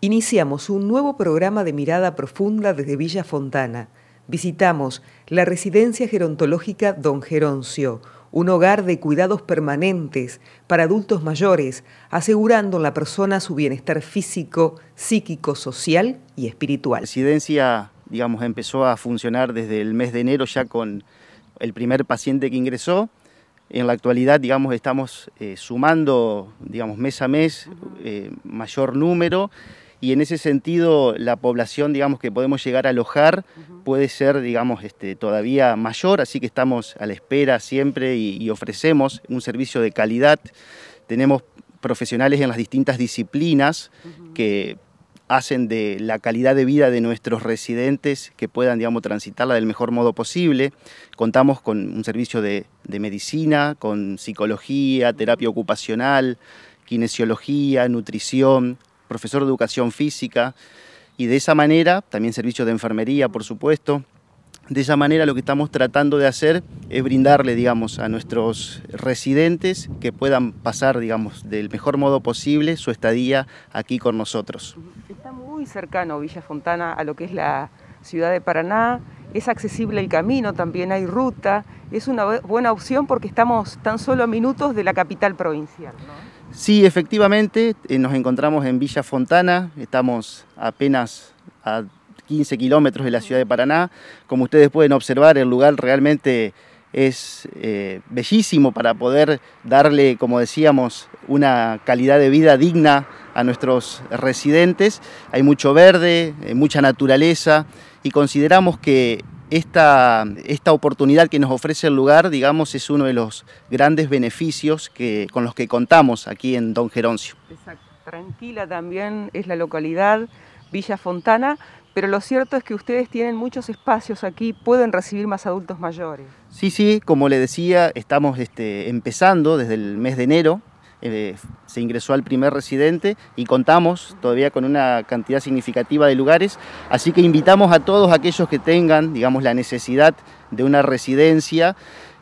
Iniciamos un nuevo programa de mirada profunda desde Villa Fontana. Visitamos la residencia gerontológica Don Geroncio, un hogar de cuidados permanentes para adultos mayores, asegurando en la persona su bienestar físico, psíquico, social y espiritual. La residencia, digamos, empezó a funcionar desde el mes de enero ya con el primer paciente que ingresó. En la actualidad, digamos, estamos eh, sumando, digamos, mes a mes eh, mayor número y en ese sentido la población, digamos, que podemos llegar a alojar puede ser, digamos, este, todavía mayor, así que estamos a la espera siempre y, ofrecemos un servicio de calidad. Tenemos profesionales en las distintas disciplinas que hacen de la calidad de vida de nuestros residentes que puedan, digamos, transitarla del mejor modo posible. Contamos con un servicio de medicina, con psicología, terapia ocupacional, kinesiología, nutrición, profesor de educación física, y de esa manera, también servicio de enfermería, por supuesto, de esa manera lo que estamos tratando de hacer es brindarle, digamos, a nuestros residentes que puedan pasar, digamos, del mejor modo posible su estadía aquí con nosotros. Está muy cercano Villa Fontana a lo que es la ciudad de Paraná, es accesible el camino, también hay ruta, es una buena opción porque estamos tan solo a minutos de la capital provincial. Sí, efectivamente, eh, nos encontramos en Villa Fontana, estamos apenas a 15 kilómetros de la ciudad de Paraná. Como ustedes pueden observar, el lugar realmente es eh, bellísimo para poder darle, como decíamos, una calidad de vida digna a nuestros residentes. Hay mucho verde, eh, mucha naturaleza y consideramos que esta, oportunidad que nos ofrece el lugar, digamos, es uno de los grandes beneficios que, con los que contamos aquí en Don Geroncio. Exacto. Tranquila también es la localidad, Villa Fontana, pero lo cierto es que ustedes tienen muchos espacios aquí, pueden recibir más adultos mayores. Sí, sí, como le decía, estamos este, empezando desde el mes de enero eh, se ingresó al primer residente y contamos todavía con una cantidad significativa de lugares, así que invitamos a todos aquellos que tengan, digamos, la necesidad de una residencia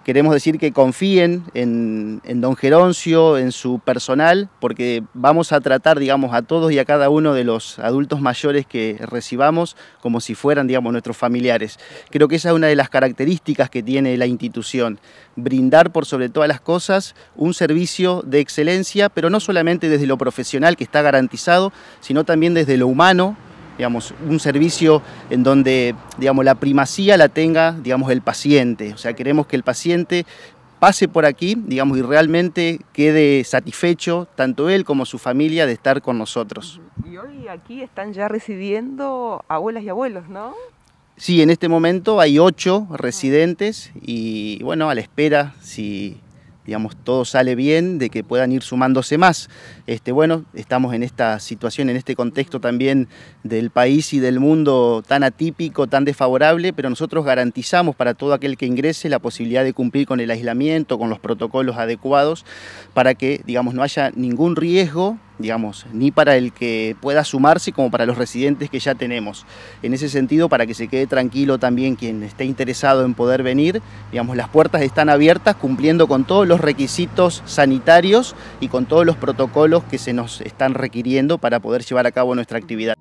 Queremos decir que confíen en, don Geroncio, en su personal, porque vamos a tratar, digamos, a todos y a cada uno de los adultos mayores que recibamos como si fueran, digamos, nuestros familiares. Creo que esa es una de las características que tiene la institución, brindar por sobre todas las cosas un servicio de excelencia, pero no solamente desde lo profesional que está garantizado, sino también desde lo humano, digamos, un servicio en donde digamos, la primacía la tenga digamos, el paciente. O sea, queremos que el paciente pase por aquí, digamos, y realmente quede satisfecho, tanto él como su familia, de estar con nosotros. Y hoy aquí están ya recibiendo abuelas y abuelos, ¿no? Sí, en este momento hay ocho residentes y bueno, a la espera si digamos, todo sale bien, de que puedan ir sumándose más. Este, bueno, estamos en esta situación, en este contexto también del país y del mundo tan atípico, tan desfavorable, pero nosotros garantizamos para todo aquel que ingrese la posibilidad de cumplir con el aislamiento, con los protocolos adecuados, para que, digamos, no haya ningún riesgo digamos, ni para el que pueda sumarse como para los residentes que ya tenemos. En ese sentido, para que se quede tranquilo también quien esté interesado en poder venir, digamos, las puertas están abiertas cumpliendo con todos los requisitos sanitarios y con todos los protocolos que se nos están requiriendo para poder llevar a cabo nuestra actividad.